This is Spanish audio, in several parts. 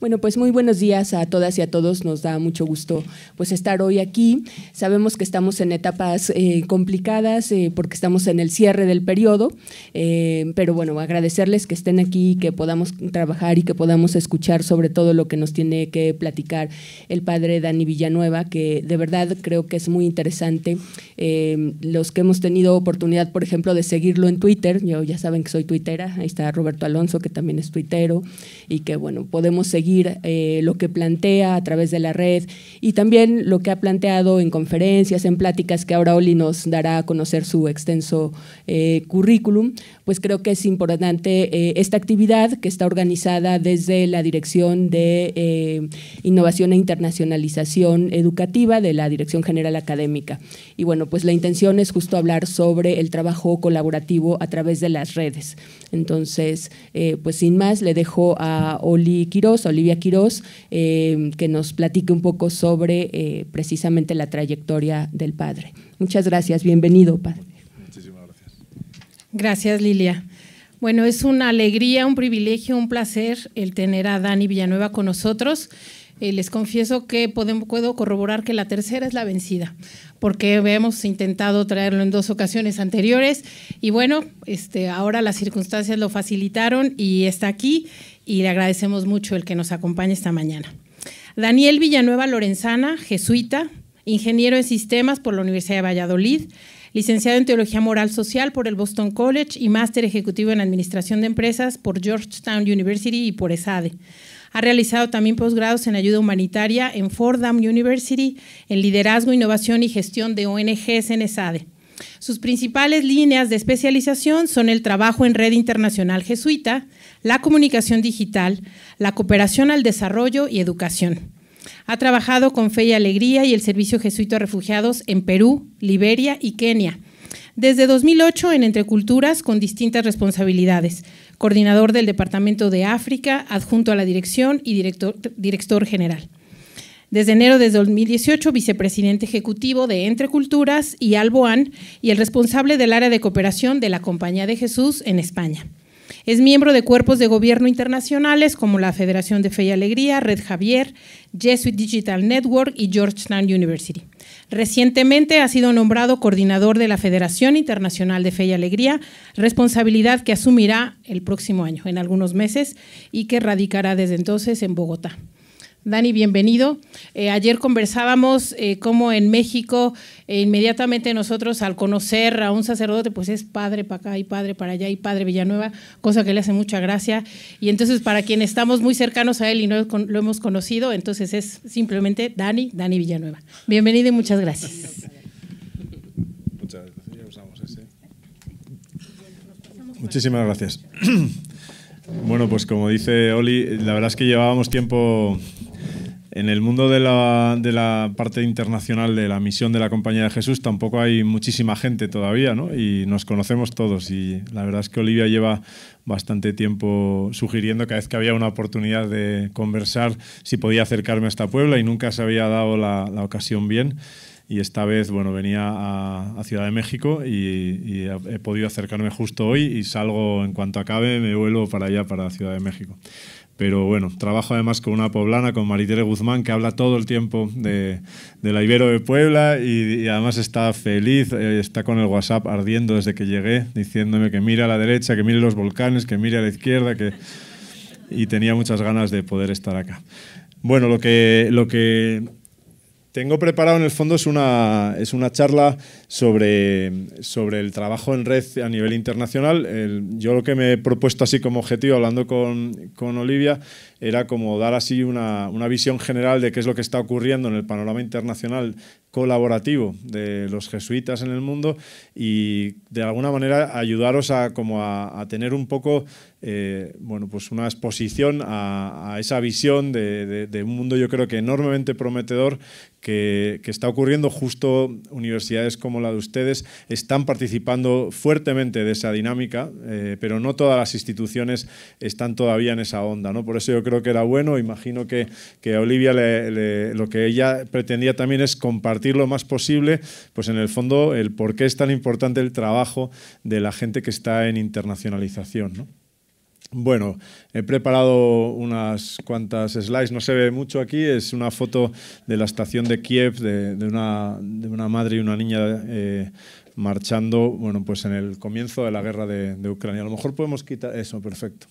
Bueno, pues muy buenos días a todas y a todos. Nos da mucho gusto pues estar hoy aquí. Sabemos que estamos en etapas eh, complicadas eh, porque estamos en el cierre del periodo, eh, pero bueno, agradecerles que estén aquí, que podamos trabajar y que podamos escuchar sobre todo lo que nos tiene que platicar el padre Dani Villanueva, que de verdad creo que es muy interesante. los que hemos tenido oportunidad, por ejemplo, de seguirlo en Twitter, yo ya saben que soy tuitera, ahí está Roberto Alonso, que también es tuitero y que bueno, podemos seguir eh, lo que plantea a través de la red y también lo que ha planteado en conferencias, en pláticas que ahora Oli nos dará a conocer su extenso eh, currículum, pues creo que es importante eh, esta actividad que está organizada desde la Dirección de Innovación e Internacionalización Educativa de la Dirección General Académica. Y bueno, pues la intención es justo hablar sobre el trabajo colaborativo a través de las redes. Entonces, pues sin más, le dejo a Olivia Quiroz, eh, que nos platique un poco sobre eh, precisamente la trayectoria del padre. Muchas gracias, bienvenido, padre. Muchísimas gracias. Gracias, Lilia. Bueno, es una alegría, un privilegio, un placer el tener a Dani Villanueva con nosotros. Eh, les confieso que puedo corroborar que la tercera es la vencida, porque hemos intentado traerlo en dos ocasiones anteriores y bueno, este, ahora las circunstancias lo facilitaron y está aquí y le agradecemos mucho el que nos acompañe esta mañana. Daniel Villanueva Lorenzana, jesuita, ingeniero en sistemas por la Universidad de Valladolid, licenciado en Teología Moral Social por el Boston College y máster ejecutivo en Administración de Empresas por Georgetown University y por ESADE. Ha realizado también posgrados en ayuda humanitaria en Fordham University, en liderazgo, innovación y gestión de ONGs en ESADE. Sus principales líneas de especialización son el trabajo en red internacional jesuita, la comunicación digital, la cooperación al desarrollo y educación. Ha trabajado con Fe y Alegría y el Servicio Jesuita Refugiados en Perú, Liberia y Kenia. Desde 2008 en Entre Culturas con distintas responsabilidades, coordinador del Departamento de África, adjunto a la dirección y director, director general. Desde enero de 2018, vicepresidente ejecutivo de Entre Culturas y Alboan y el responsable del área de cooperación de la Compañía de Jesús en España. Es miembro de cuerpos de gobierno internacionales como la Federación de Fe y Alegría, Red Javier, Jesuit Digital Network y Georgetown University. Recientemente ha sido nombrado coordinador de la Federación Internacional de Fe y Alegría, responsabilidad que asumirá el próximo año, en algunos meses, y que radicará desde entonces en Bogotá. Dani, bienvenido. Eh, ayer conversábamos eh, cómo en México eh, inmediatamente nosotros al conocer a un sacerdote, pues es padre para acá y padre para allá y padre Villanueva, cosa que le hace mucha gracia. Y entonces para quien estamos muy cercanos a él y no lo hemos conocido, entonces es simplemente Dani, Dani Villanueva. Bienvenido y muchas gracias. Muchas gracias. Muchísimas gracias. Bueno, pues como dice Oli, la verdad es que llevábamos tiempo en el mundo de la, parte internacional de la misión de la Compañía de Jesús tampoco hay muchísima gente todavía, ¿no? Y nos conocemos todos. Y la verdad es que Olivia lleva bastante tiempo sugiriendo cada vez que había una oportunidad de conversar si podía acercarme a esta Puebla y nunca se había dado la, ocasión bien y esta vez bueno venía a, Ciudad de México y, y, he podido acercarme justo hoy y salgo en cuanto acabe me vuelvo para allá para Ciudad de México pero bueno, trabajo además con una poblana, con Maritere Guzmán, que habla todo el tiempo de, la Ibero de Puebla y, además está feliz, eh, está con el WhatsApp ardiendo desde que llegué, diciéndome que mire a la derecha, que mire los volcanes, que mire a la izquierda, que... y tenía muchas ganas de poder estar acá. Bueno, lo que, lo que tengo preparado en el fondo es una, es una charla sobre, sobre el trabajo en red a nivel internacional. yo lo que me he propuesto así como objetivo, hablando con, con Olivia, era como dar así una, una visión general de qué es lo que está ocurriendo en el panorama internacional colaborativo de los jesuitas en el mundo y de alguna manera ayudaros a, como a, tener un poco eh, bueno, pues una exposición a, esa visión de, un mundo yo creo que enormemente prometedor que, está ocurriendo justo universidades como la de ustedes están participando fuertemente de esa dinámica, eh, pero no todas las instituciones están todavía en esa onda. ¿no? Por eso yo que era bueno. Imagino que, que a Olivia lo que ella pretendía también es compartir lo más posible, pues en el fondo, el por qué es tan importante el trabajo de la gente que está en internacionalización. Bueno, he preparado unas cuantas slides, no se ve mucho aquí, es una foto de la estación de Kiev, de, una, madre y una niña eh, marchando, bueno, pues en el comienzo de la guerra de Ucrania. A lo mejor podemos quitar eso, perfecto.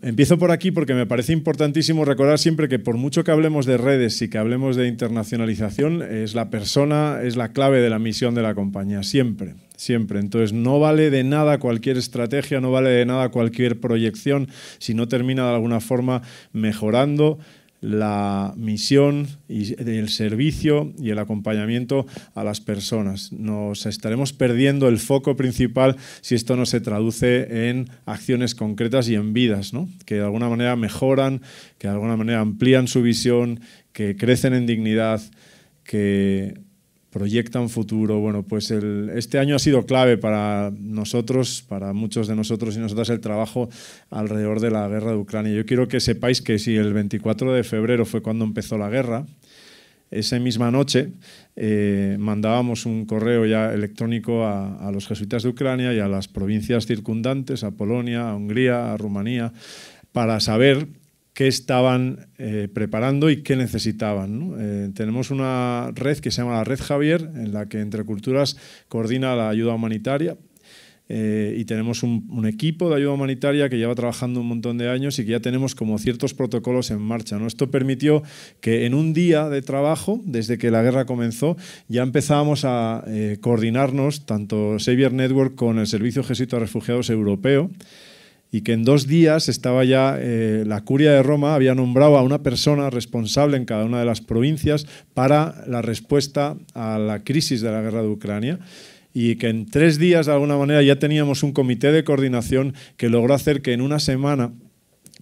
Empiezo por aquí porque me parece importantísimo recordar siempre que por mucho que hablemos de redes y que hablemos de internacionalización, es la persona, es la clave de la misión de la compañía, siempre, siempre. Entonces no vale de nada cualquier estrategia, no vale de nada cualquier proyección si no termina de alguna forma mejorando la misión y el servicio y el acompañamiento a las personas. Nos estaremos perdiendo el foco principal si esto no se traduce en acciones concretas y en vidas, que de alguna manera mejoran, que de alguna manera amplían su visión, que crecen en dignidad, que proyectan futuro. Bueno, pues este año ha sido clave para nosotros, para muchos de nosotros y nosotras, el trabajo alrededor de la guerra de Ucrania. Yo quiero que sepáis que si el 24 de febrero fue cuando empezó la guerra, esa misma noche eh, mandábamos un correo ya electrónico a los jesuitas de Ucrania y a las provincias circundantes, a Polonia, a Hungría, a Rumanía, para saber qué estaban eh, preparando y qué necesitaban. Eh, tenemos una red que se llama la Red Javier, en la que Entre Culturas coordina la ayuda humanitaria. Eh, y tenemos un, equipo de ayuda humanitaria que lleva trabajando un montón de años y que ya tenemos como ciertos protocolos en marcha. ¿no? Esto permitió que en un día de trabajo, desde que la guerra comenzó, ya empezábamos a coordinarnos tanto Xavier Network con el Servicio Jesuita de Refugiados Europeo, y que en dos días estaba ya eh, la curia de Roma había nombrado a una persona responsable en cada una de las provincias para la respuesta a la crisis de la guerra de Ucrania y que en tres días de alguna manera ya teníamos un comité de coordinación que logró hacer que en una semana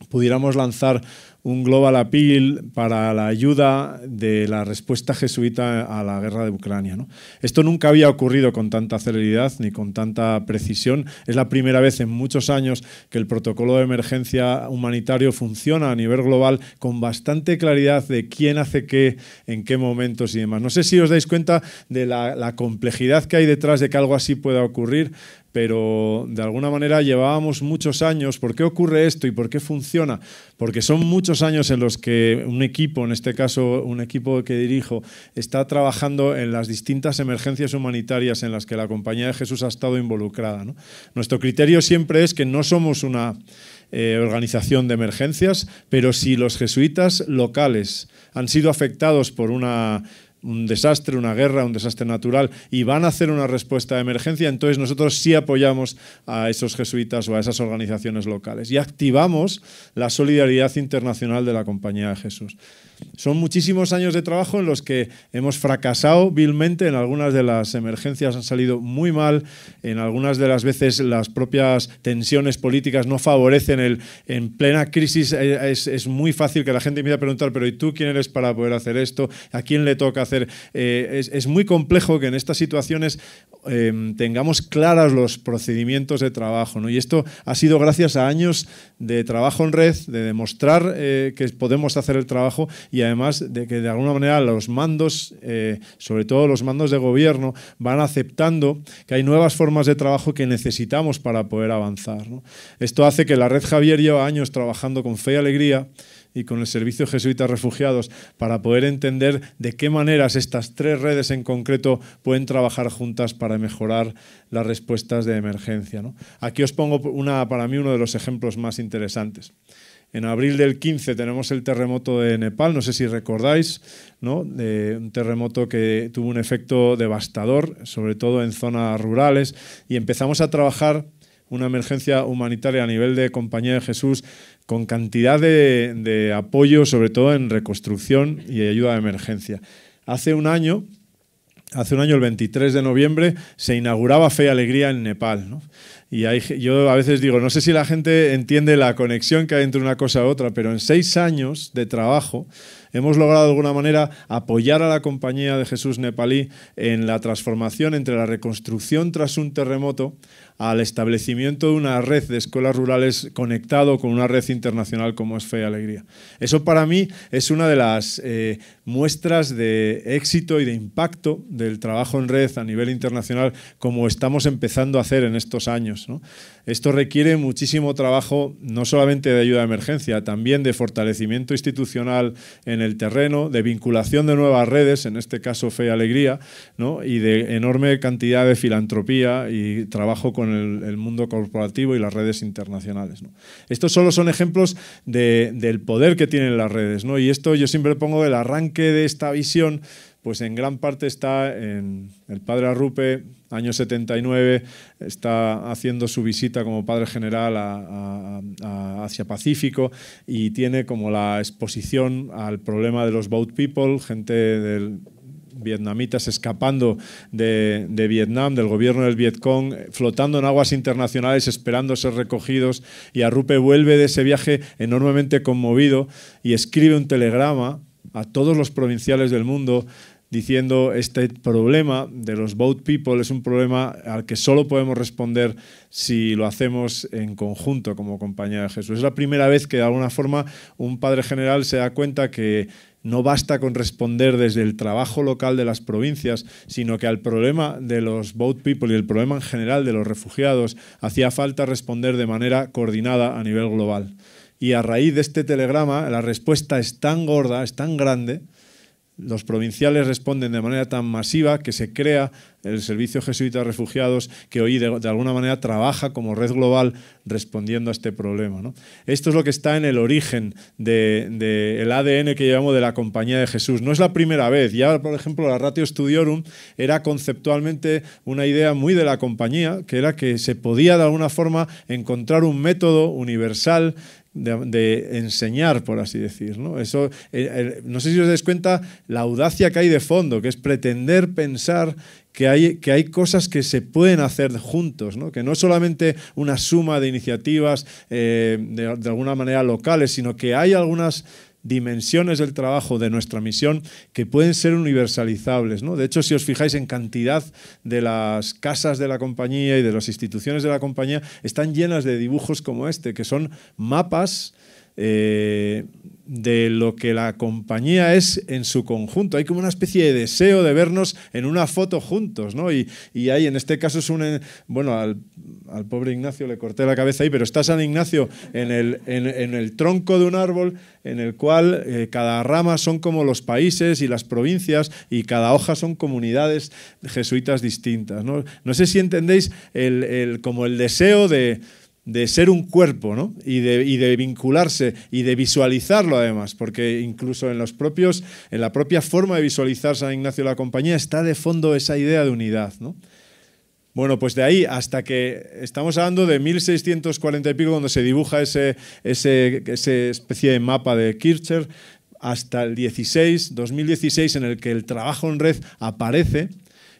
pudiéramos lanzar un Global Appeal para la ayuda de la respuesta jesuita a la guerra de Ucrania. Esto nunca había ocurrido con tanta celeridad ni con tanta precisión. Es la primera vez en muchos años que el protocolo de emergencia humanitario funciona a nivel global con bastante claridad de quién hace qué, en qué momentos y demás. No sé si os dais cuenta de la complejidad que hay detrás de que algo así pueda ocurrir pero de alguna manera llevábamos muchos años. ¿Por qué ocurre esto y por qué funciona? Porque son muchos años en los que un equipo, en este caso un equipo que dirijo, está trabajando en las distintas emergencias humanitarias en las que la Compañía de Jesús ha estado involucrada. Nuestro criterio siempre es que no somos una... Eh, organización de emergencias, pero si los jesuitas locales han sido afectados por una un desastre, una guerra, un desastre natural, y van a hacer una respuesta de emergencia, entonces nosotros sí apoyamos a esos jesuitas o a esas organizaciones locales y activamos la solidaridad internacional de la Compañía de Jesús son muchísimos años de trabajo en los que hemos fracasado vilmente, en algunas de las emergencias han salido muy mal, en algunas de las veces las propias tensiones políticas no favorecen el... En plena crisis eh, es, muy fácil que la gente empiece a preguntar, pero ¿y tú quién eres para poder hacer esto? ¿A quién le toca hacer? Eh, es, muy complejo que en estas situaciones em, tengamos claros los procedimientos de trabajo, ¿no? Y esto ha sido gracias a años de trabajo en red, de demostrar eh, que podemos hacer el trabajo y además de que de alguna manera los mandos, eh, sobre todo los mandos de gobierno, van aceptando que hay nuevas formas de trabajo que necesitamos para poder avanzar. Esto hace que la Red Javier lleva años trabajando con fe y alegría y con el Servicio Jesuitas Refugiados para poder entender de qué maneras estas tres redes en concreto pueden trabajar juntas para mejorar las respuestas de emergencia. Aquí os pongo una, para mí uno de los ejemplos más interesantes. En abril del 15 tenemos el terremoto de Nepal, no sé si recordáis, ¿no? De un terremoto que tuvo un efecto devastador, sobre todo en zonas rurales, y empezamos a trabajar una emergencia humanitaria a nivel de Compañía de Jesús con cantidad de, apoyo, sobre todo en reconstrucción y ayuda de emergencia. Hace un año Hace un año, el 23 de noviembre, se inauguraba Fe y Alegría en Nepal. ¿no? Y yo a veces digo, no sé si la gente entiende la conexión que hay entre una cosa y otra, pero en seis años de trabajo hemos logrado de alguna manera apoyar a la compañía de Jesús Nepalí en la transformación entre la reconstrucción tras un terremoto al establecimiento de una red de escuelas rurales conectado con una red internacional como es Fe y Alegría. Eso para mí es una de las eh, muestras de éxito y de impacto del trabajo en red a nivel internacional como estamos empezando a hacer en estos años. Esto requiere muchísimo trabajo, no solamente de ayuda de emergencia, también de fortalecimiento institucional en el terreno, de vinculación de nuevas redes, en este caso Fe y Alegría, y de enorme cantidad de filantropía y trabajo con el, mundo corporativo y las redes internacionales. Estos solo son ejemplos del poder que tienen las redes, ¿no? y esto yo siempre pongo el arranque de esta visión, pues en gran parte está en el padre Arrupe, año 79 está haciendo su visita como padre general a, Asia Pacífico y tiene como la exposición al problema de los boat people, gente del vietnamitas escapando de, Vietnam, del gobierno del Vietcong, flotando en aguas internacionales, esperando ser recogidos. Y Arrupe vuelve de ese viaje enormemente conmovido y escribe un telegrama a todos los provinciales del mundo diciendo este problema de los boat people es un problema al que solo podemos responder si lo hacemos en conjunto como compañía de Jesús. Es la primera vez que de alguna forma un padre general se da cuenta que no basta con responder desde el trabajo local de las provincias, sino que al problema de los boat people y el problema en general de los refugiados hacía falta responder de manera coordinada a nivel global. Y a raíz de este telegrama, la respuesta es tan gorda, es tan grande, los provinciales responden de manera tan masiva que se crea el Servicio Jesuita de Refugiados, que hoy de, alguna manera trabaja como red global respondiendo a este problema. Esto es lo que está en el origen del ADN que llevamos de la Compañía de Jesús. No es la primera vez. Ya, por ejemplo, la Ratio Studiorum era conceptualmente una idea muy de la Compañía, que era que se podía de alguna forma encontrar un método universal de, enseñar, por así decir. ¿no? Eso, eh, eh, no sé si os dais cuenta la audacia que hay de fondo, que es pretender pensar que hay, que hay cosas que se pueden hacer juntos, ¿no? que no es solamente una suma de iniciativas eh, de, alguna manera locales, sino que hay algunas dimensiones del trabajo, de nuestra misión, que pueden ser universalizables. ¿no? De hecho, si os fijáis en cantidad de las casas de la compañía y de las instituciones de la compañía, están llenas de dibujos como este, que son mapas eh, de lo que la compañía es en su conjunto. Hay como una especie de deseo de vernos en una foto juntos, ¿no? Y, y ahí, en este caso, es un... Eh, bueno, al, al, pobre Ignacio le corté la cabeza ahí, pero está San Ignacio en el, en, el tronco de un árbol en el cual eh, cada rama son como los países y las provincias y cada hoja son comunidades jesuitas distintas, ¿no? No sé si entendéis el, como el deseo de de ser un cuerpo, ¿no? Y de, vincularse y de visualizarlo además, porque incluso en los propios, en la propia forma de visualizar San Ignacio de la Compañía está de fondo esa idea de unidad, ¿no? Bueno, pues de ahí hasta que estamos hablando de 1640 y pico, cuando se dibuja ese, especie de mapa de Kircher, hasta el 16, 2016, en el que el trabajo en red aparece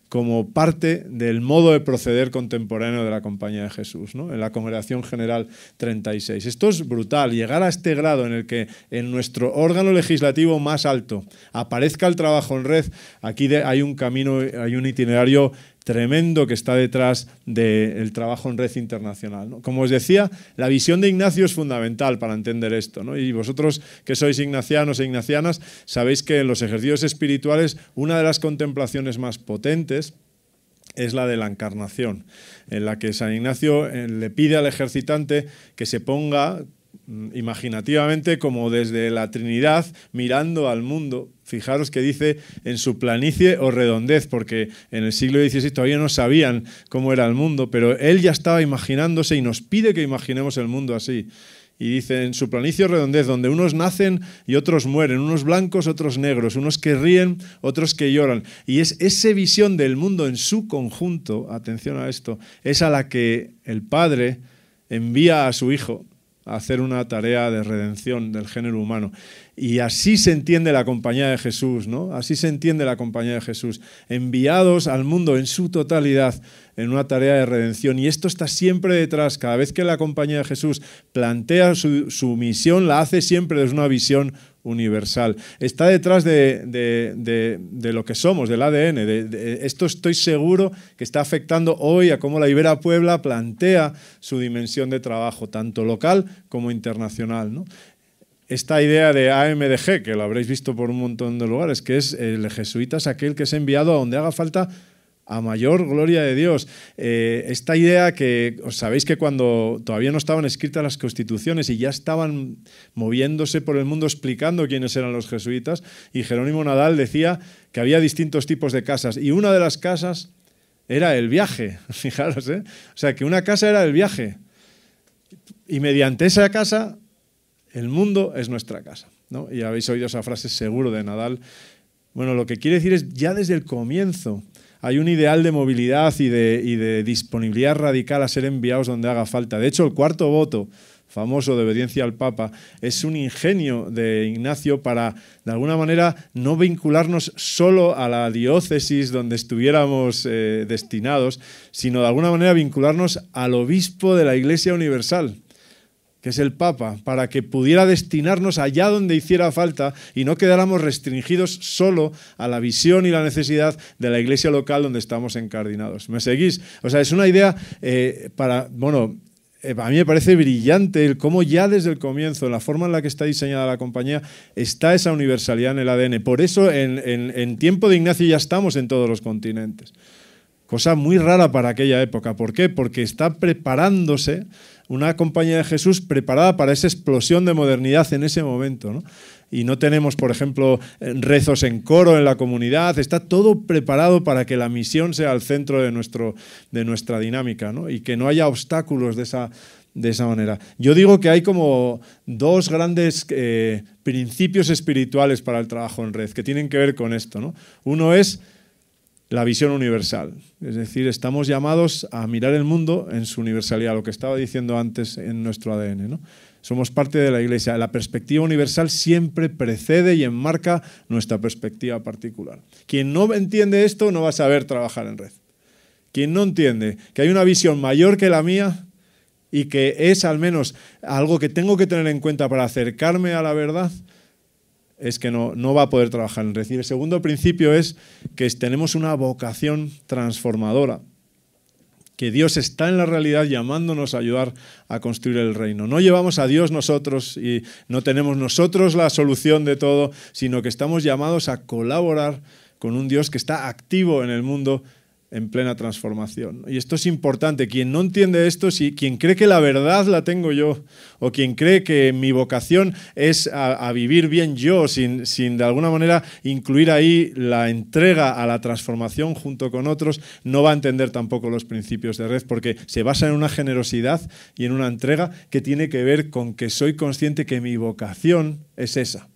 como parte del modo de proceder contemporáneo de la Compañía de Jesús, ¿no? en la Congregación General 36. Esto es brutal, llegar a este grado en el que en nuestro órgano legislativo más alto aparezca el trabajo en red, aquí hay un camino, hay un itinerario tremendo que está detrás del trabajo en red internacional. Como os decía, la visión de Ignacio es fundamental para entender esto. Y vosotros que sois ignacianos e ignacianas, sabéis que en los ejercicios espirituales una de las contemplaciones más potentes es la de la encarnación, en la que San Ignacio eh, le pide al ejercitante que se ponga Mm, imaginativamente como desde la Trinidad mirando al mundo. Fijaros que dice en su planicie o redondez, porque en el siglo XVI todavía no sabían cómo era el mundo, pero él ya estaba imaginándose y nos pide que imaginemos el mundo así. Y dice, en su planicie o redondez, donde unos nacen y otros mueren, unos blancos, otros negros, unos que ríen, otros que lloran. Y es esa visión del mundo en su conjunto, atención a esto, es a la que el Padre envía a su Hijo hacer una tarea de redención del género humano. Y así se entiende la compañía de Jesús, ¿no? Así se entiende la compañía de Jesús, enviados al mundo en su totalidad en una tarea de redención. Y esto está siempre detrás, cada vez que la compañía de Jesús plantea su, su misión, la hace siempre desde una visión universal. Está detrás de, lo que somos, del ADN. esto estoy seguro que está afectando hoy a cómo la Ibera Puebla plantea su dimensión de trabajo, tanto local como internacional. ¿no? esta idea de AMDG, que lo habréis visto por un montón de lugares, que es el jesuita es aquel que es enviado a donde haga falta a mayor gloria de Dios. Eh, esta idea que sabéis que cuando todavía no estaban escritas las constituciones y ya estaban moviéndose por el mundo explicando quiénes eran los jesuitas, y Jerónimo Nadal decía que había distintos tipos de casas, y una de las casas era el viaje, fijaros, ¿eh? o sea, que una casa era el viaje, y mediante esa casa, el mundo es nuestra casa. ¿no? Y habéis oído esa frase seguro de Nadal. Bueno, lo que quiere decir es ya desde el comienzo, hay un ideal de movilidad y de, disponibilidad radical a ser enviados donde haga falta. De hecho, el cuarto voto famoso de obediencia al Papa, es un ingenio de Ignacio para, de alguna manera, no vincularnos solo a la diócesis donde estuviéramos eh, destinados, sino de alguna manera vincularnos al obispo de la Iglesia Universal que es el Papa, para que pudiera destinarnos allá donde hiciera falta y no quedáramos restringidos solo a la visión y la necesidad de la iglesia local donde estamos encardinados. ¿Me seguís? O sea, es una idea eh, para, bueno, eh, a mí me parece brillante el cómo ya desde el comienzo, la forma en la que está diseñada la compañía, está esa universalidad en el ADN. Por eso en, en, tiempo de Ignacio ya estamos en todos los continentes. Cosa muy rara para aquella época. ¿Por qué? Porque está preparándose una compañía de Jesús preparada para esa explosión de modernidad en ese momento. Y no tenemos, por ejemplo, eh, rezos en coro en la comunidad, está todo preparado para que la misión sea el centro de, nuestro, de nuestra dinámica y que no haya obstáculos de esa, de esa manera. Yo digo que hay como dos grandes eh, principios espirituales para el trabajo en red que tienen que ver con esto. ¿no? Uno es la visión universal. Es decir, estamos llamados a mirar el mundo en su universalidad, lo que estaba diciendo antes en nuestro ADN. Somos parte de la Iglesia. La perspectiva universal siempre precede y enmarca nuestra perspectiva particular. Quien no entiende esto no va a saber trabajar en red. Quien no entiende que hay una visión mayor que la mía y que es al menos algo que tengo que tener en cuenta para acercarme a la verdad, es que no, no va a poder trabajar en recibir. el segundo principio es que tenemos una vocación transformadora, que Dios está en la realidad llamándonos a ayudar a construir el reino. No llevamos a Dios nosotros y no tenemos nosotros la solución de todo, sino que estamos llamados a colaborar con un Dios que está activo en el mundo en plena transformación. Y esto es importante. Quien no entiende esto, si quien cree que la verdad la tengo yo, o quien cree que mi vocación es a, vivir bien yo, sin, sin de alguna manera incluir ahí la entrega a la transformación junto con otros, no va a entender tampoco los principios de red, porque se basa en una generosidad y en una entrega que tiene que ver con que soy consciente que mi vocación es esa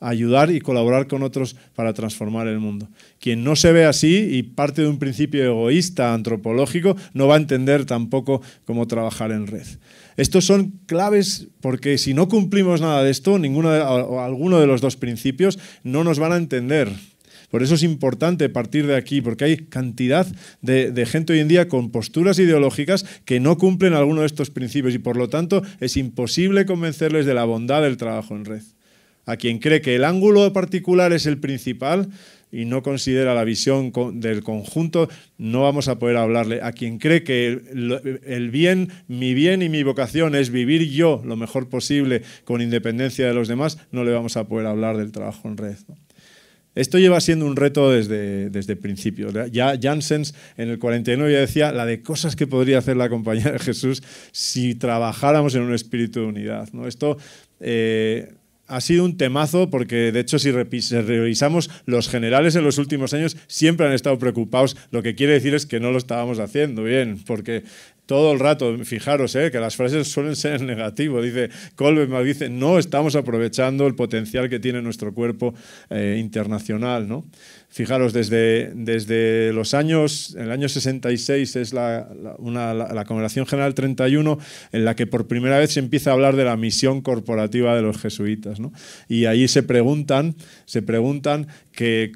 ayudar y colaborar con otros para transformar el mundo. Quien no se ve así y parte de un principio egoísta antropológico no va a entender tampoco cómo trabajar en red. Estos son claves porque si no cumplimos nada de esto, ninguno de, o alguno de los dos principios, no nos van a entender. Por eso es importante partir de aquí, porque hay cantidad de, gente hoy en día con posturas ideológicas que no cumplen alguno de estos principios y por lo tanto es imposible convencerles de la bondad del trabajo en red a quien cree que el ángulo particular es el principal y no considera la visión del conjunto, no vamos a poder hablarle. A quien cree que el bien, mi bien y mi vocación es vivir yo lo mejor posible con independencia de los demás, no le vamos a poder hablar del trabajo en red. Esto lleva siendo un reto desde, desde el principio. Ya Janssens en el 49 ya decía la de cosas que podría hacer la compañía de Jesús si trabajáramos en un espíritu de unidad. ¿no? Esto eh, ha sido un temazo porque, de hecho, si revisamos los generales en los últimos años, siempre han estado preocupados. Lo que quiere decir es que no lo estábamos haciendo bien, porque todo el rato, fijaros, eh, que las frases suelen ser en negativo. Dice Colbert, dice, no estamos aprovechando el potencial que tiene nuestro cuerpo eh, internacional. ¿no? Fijaros, desde, desde los años, en el año 66 es la, la, Congregación General 31 en la que por primera vez se empieza a hablar de la misión corporativa de los jesuitas. Y ahí se preguntan, se preguntan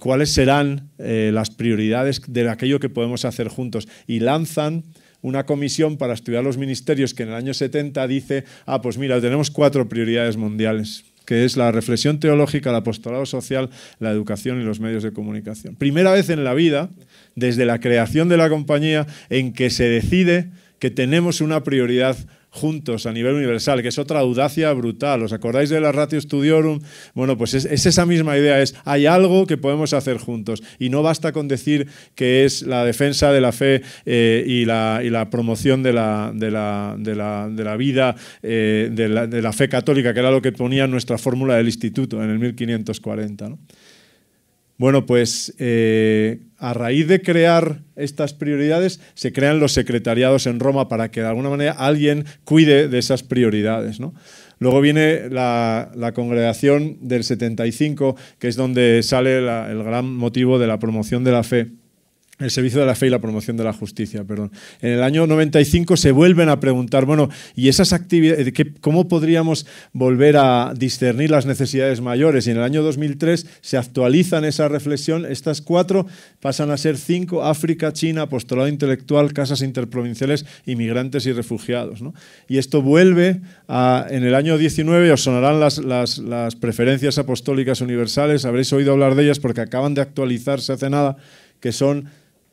cuáles serán eh, las prioridades de aquello que podemos hacer juntos. Y lanzan una comisión para estudiar los ministerios que en el año 70 dice, ah, pues mira, tenemos cuatro prioridades mundiales que es la reflexión teológica, el apostolado social, la educación y los medios de comunicación. Primera vez en la vida, desde la creación de la compañía, en que se decide que tenemos una prioridad juntos a nivel universal, que es otra audacia brutal. ¿Os acordáis de la Ratio Studiorum? Bueno, pues es, esa misma idea, es hay algo que podemos hacer juntos y no basta con decir que es la defensa de la fe eh, y, la, promoción de la, vida eh, de, la, fe católica, que era lo que ponía nuestra fórmula del instituto en el 1540. Bueno, pues eh, a raíz de crear estas prioridades, se crean los secretariados en Roma para que de alguna manera alguien cuide de esas prioridades. Luego viene la, congregación del 75, que es donde sale el gran motivo de la promoción de la fe el servicio de la fe y la promoción de la justicia, perdón. En el año 95 se vuelven a preguntar, bueno, ¿y esas actividades, eh, cómo podríamos volver a discernir las necesidades mayores? Y en el año 2003 se actualizan esa reflexión, estas cuatro pasan a ser cinco, África, China, apostolado intelectual, casas interprovinciales, inmigrantes y refugiados. Y esto vuelve a, en el año 19, os sonarán las, las preferencias apostólicas universales, habréis oído hablar de ellas porque acaban de actualizarse hace nada, que son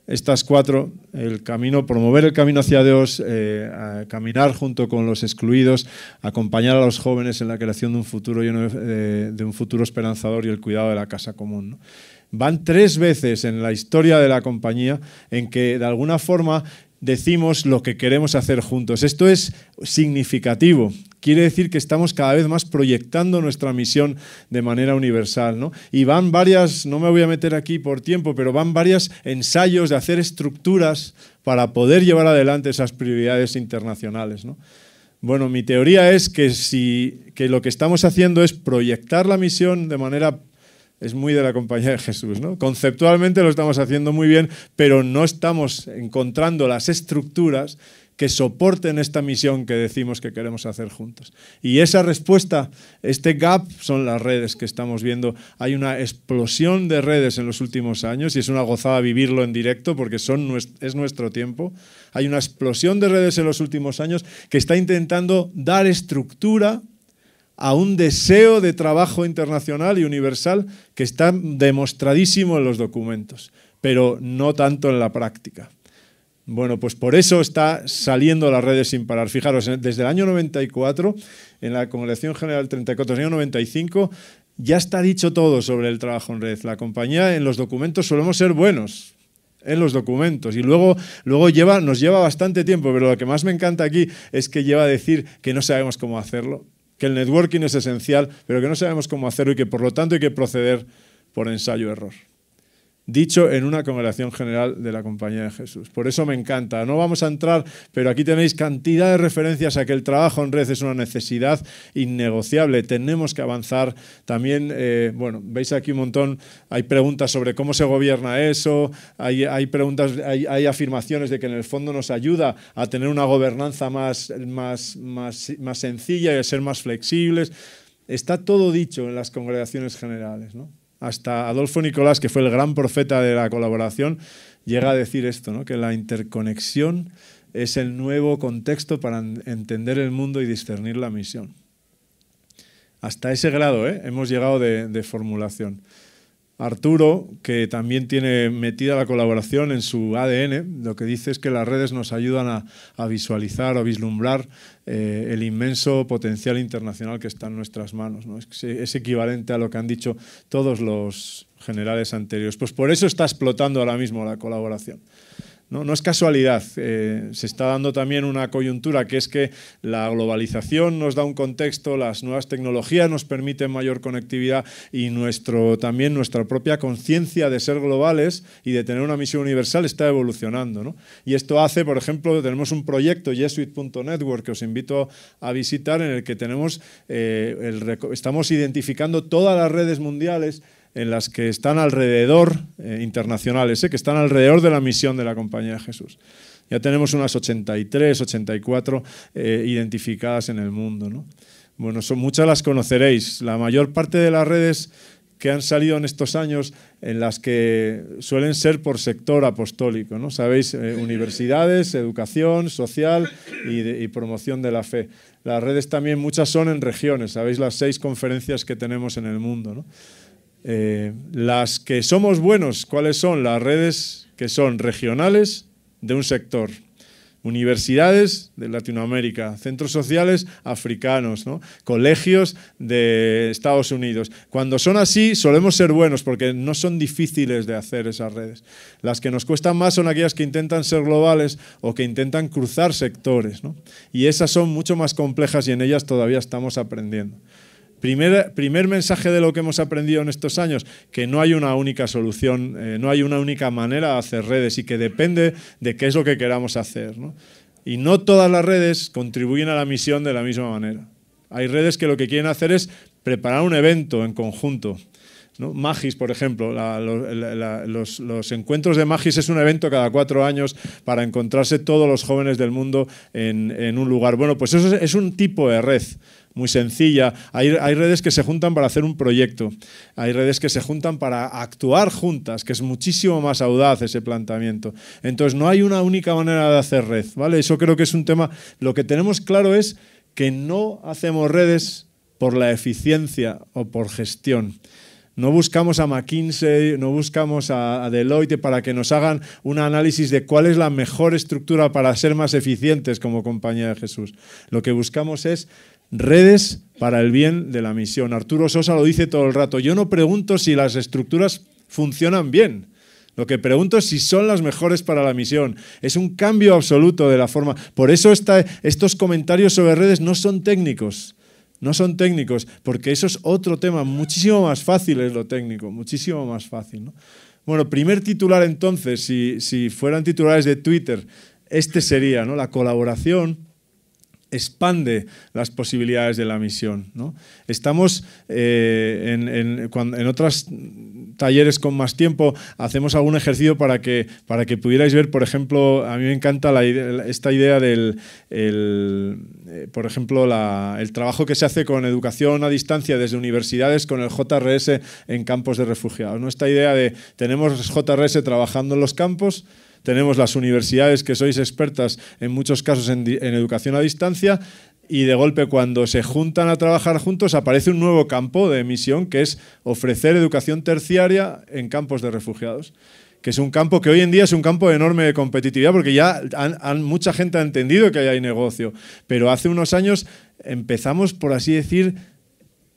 estas cuatro, el camino, promover el camino hacia Dios, eh, caminar junto con los excluidos, acompañar a los jóvenes en la creación de un futuro un futuro esperanzador y el cuidado de la casa común. Van tres veces en la historia de la compañía en que de alguna forma decimos lo que queremos hacer juntos. Esto es significativo. Quiere decir que estamos cada vez más proyectando nuestra misión de manera universal. ¿no? Y van varias, no me voy a meter aquí por tiempo, pero van varios ensayos de hacer estructuras para poder llevar adelante esas prioridades internacionales. Bueno, mi teoría es que, si, que lo que estamos haciendo es proyectar la misión de manera es muy de la compañía de Jesús. ¿no? Conceptualmente lo estamos haciendo muy bien, pero no estamos encontrando las estructuras que soporten esta misión que decimos que queremos hacer juntos. Y esa respuesta, este gap, son las redes que estamos viendo. Hay una explosión de redes en los últimos años y es una gozada vivirlo en directo porque es nuestro tiempo. Hay una explosión de redes en los últimos años que está intentando dar estructura a un deseo de trabajo internacional y universal que está demostradísimo en los documentos, pero no tanto en la práctica. Bueno, pues por eso está saliendo las redes sin parar. Fijaros, desde el año 94, en la Congregación General 34, año 95, ya está dicho todo sobre el trabajo en red. La compañía en los documentos solemos ser buenos, en los documentos. Y luego, nos lleva bastante tiempo, pero lo que más me encanta aquí es que lleva a decir que no sabemos cómo hacerlo que el networking es esencial, pero que no sabemos cómo hacerlo y que por lo tanto hay que proceder por ensayo-error dicho en una congregación general de la Compañía de Jesús. Por eso me encanta. No vamos a entrar, pero aquí tenéis cantidad de referencias a que el trabajo en red es una necesidad innegociable. Tenemos que avanzar. También, eh, bueno, veis aquí un montón, hay preguntas sobre cómo se gobierna eso, hay, preguntas, hay, afirmaciones de que en el fondo nos ayuda a tener una gobernanza más, más, más, más sencilla y a ser más flexibles. Está todo dicho en las congregaciones generales, ¿no? hasta Adolfo Nicolás, que fue el gran profeta de la colaboración, llega a decir esto, ¿no? que la interconexión es el nuevo contexto para entender el mundo y discernir la misión. Hasta ese grado ¿eh? hemos llegado de formulación. Arturo, que también tiene metida la colaboración en su ADN, lo que dice es que las redes nos ayudan a, visualizar o vislumbrar eh, el inmenso potencial internacional que está en nuestras manos. es, equivalente a lo que han dicho todos los generales anteriores. Pues por eso está explotando ahora mismo la colaboración. No, es casualidad, eh, se está dando también una coyuntura que es que la globalización nos da un contexto, las nuevas tecnologías nos permiten mayor conectividad y nuestro, también nuestra propia conciencia de ser globales y de tener una misión universal está evolucionando. Y esto hace, por ejemplo, tenemos un proyecto, jesuit.network, que os invito a visitar, en el que tenemos, eh, estamos identificando todas las redes mundiales en las que están alrededor, eh, internacionales, que están alrededor de la misión de la Compañía de Jesús. Ya tenemos unas 83, 84 eh, identificadas en el mundo. Bueno, son, muchas las conoceréis. La mayor parte de las redes que han salido en estos años, en las que suelen ser por sector apostólico, ¿no? Sabéis, eh, universidades, educación, social y, y, promoción de la fe. Las redes también, muchas son en regiones, sabéis las seis conferencias que tenemos en el mundo, ¿no? Eh, las que somos buenos, ¿cuáles son? Las redes que son regionales de un sector. Universidades de Latinoamérica, centros sociales africanos, colegios de Estados Unidos. Cuando son así, solemos ser buenos porque no son difíciles de hacer esas redes. Las que nos cuestan más son aquellas que intentan ser globales o que intentan cruzar sectores. Y esas son mucho más complejas y en ellas todavía estamos aprendiendo. Primer, primer, mensaje de lo que hemos aprendido en estos años, que no hay una única solución, eh, no hay una única manera de hacer redes y que depende de qué es lo que queramos hacer. Y no todas las redes contribuyen a la misión de la misma manera. Hay redes que lo que quieren hacer es preparar un evento en conjunto. Magis, por ejemplo, los, encuentros de Magis es un evento cada cuatro años para encontrarse todos los jóvenes del mundo en, un lugar. Bueno, pues eso es un tipo de red muy sencilla. Hay, redes que se juntan para hacer un proyecto, hay redes que se juntan para actuar juntas, que es muchísimo más audaz ese planteamiento. Entonces, no hay una única manera de hacer red, ¿vale? Eso creo que es un tema, lo que tenemos claro es que no hacemos redes por la eficiencia o por gestión. No buscamos a McKinsey, no buscamos a, Deloitte para que nos hagan un análisis de cuál es la mejor estructura para ser más eficientes como compañía de Jesús. Lo que buscamos es redes para el bien de la misión. Arturo Sosa lo dice todo el rato. Yo no pregunto si las estructuras funcionan bien. Lo que pregunto es si son las mejores para la misión. Es un cambio absoluto de la forma. Por eso estos comentarios sobre redes no son técnicos. No son técnicos, porque eso es otro tema. Muchísimo más fácil es lo técnico, muchísimo más fácil. Bueno, primer titular entonces, si, fueran titulares de Twitter, este sería, La colaboración expande las posibilidades de la misión. Estamos eh, en, otros talleres con más tiempo, hacemos algún ejercicio para que, para que pudierais ver, por ejemplo, a mí me encanta esta idea del, eh, por ejemplo, el trabajo que se hace con educación a distancia desde universidades con el JRS en campos de refugiados. ¿no? Esta idea de tenemos JRS trabajando en los campos, tenemos las universidades que sois expertas en muchos casos en, educación a distancia y de golpe cuando se juntan a trabajar juntos aparece un nuevo campo de misión que es ofrecer educación terciaria en campos de refugiados que es un campo que hoy en día es un campo de enorme competitividad porque ya mucha gente ha entendido que hay negocio, pero hace unos años empezamos, por así decir,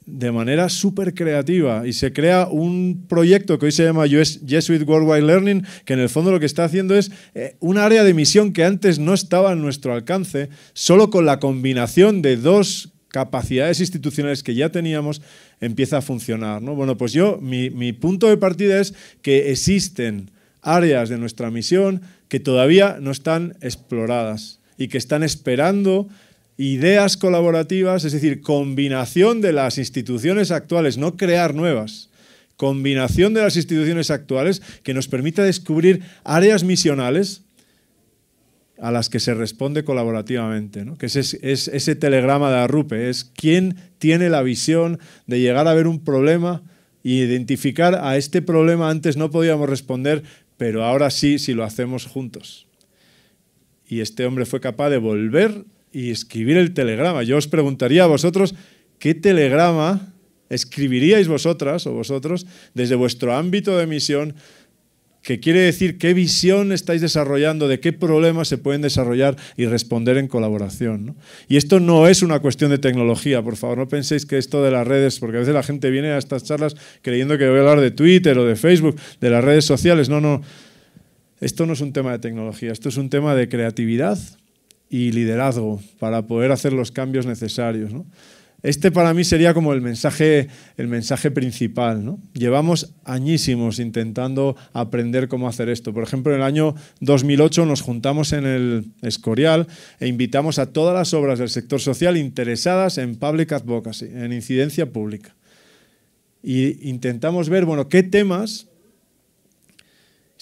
de manera súper creativa y se crea un proyecto que hoy se llama Jesuit Worldwide Learning, que en el fondo lo que está haciendo es eh, un área de misión que antes no estaba en nuestro alcance, solo con la combinación de dos capacidades institucionales que ya teníamos empieza a funcionar. ¿no? Bueno, pues yo, mi punto de partida es que existen áreas de nuestra misión que todavía no están exploradas y que están esperando ideas colaborativas, es decir, combinación de las instituciones actuales, no crear nuevas, combinación de las instituciones actuales que nos permita descubrir áreas misionales a las que se responde colaborativamente, ¿no? que es, ese telegrama de Arrupe, es quién tiene la visión de llegar a ver un problema e identificar a este problema antes no podíamos responder, pero ahora sí si lo hacemos juntos. Y este hombre fue capaz de volver y escribir el telegrama. Yo os preguntaría a vosotros qué telegrama escribiríais vosotras o vosotros desde vuestro ámbito de misión, que quiere decir qué visión estáis desarrollando, de qué problemas se pueden desarrollar y responder en colaboración. Y esto no es una cuestión de tecnología, por favor, no penséis que esto de las redes, porque a veces la gente viene a estas charlas creyendo que voy a hablar de Twitter o de Facebook, de las redes sociales. No, no. Esto no es un tema de tecnología, esto es un tema de creatividad, y liderazgo para poder hacer los cambios necesarios. Este para mí sería como el mensaje, el mensaje principal. Llevamos añísimos intentando aprender cómo hacer esto. Por ejemplo, en el año 2008 nos juntamos en el Escorial e invitamos a todas las obras del sector social interesadas en public advocacy, en incidencia pública. Y intentamos ver, bueno, qué temas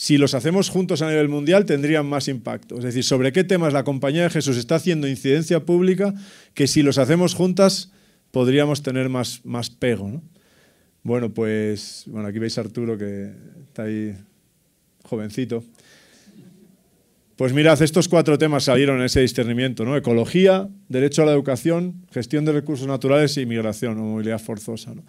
si los hacemos juntos a nivel mundial, tendrían más impacto. Es decir, sobre qué temas la Compañía de Jesús está haciendo incidencia pública que si los hacemos juntas podríamos tener más, más pego. Bueno, pues bueno, aquí veis a Arturo que está ahí jovencito. Pues mirad, estos cuatro temas salieron en ese discernimiento, ¿no? Ecología, derecho a la educación, gestión de recursos naturales y migración o movilidad forzosa. ¿no?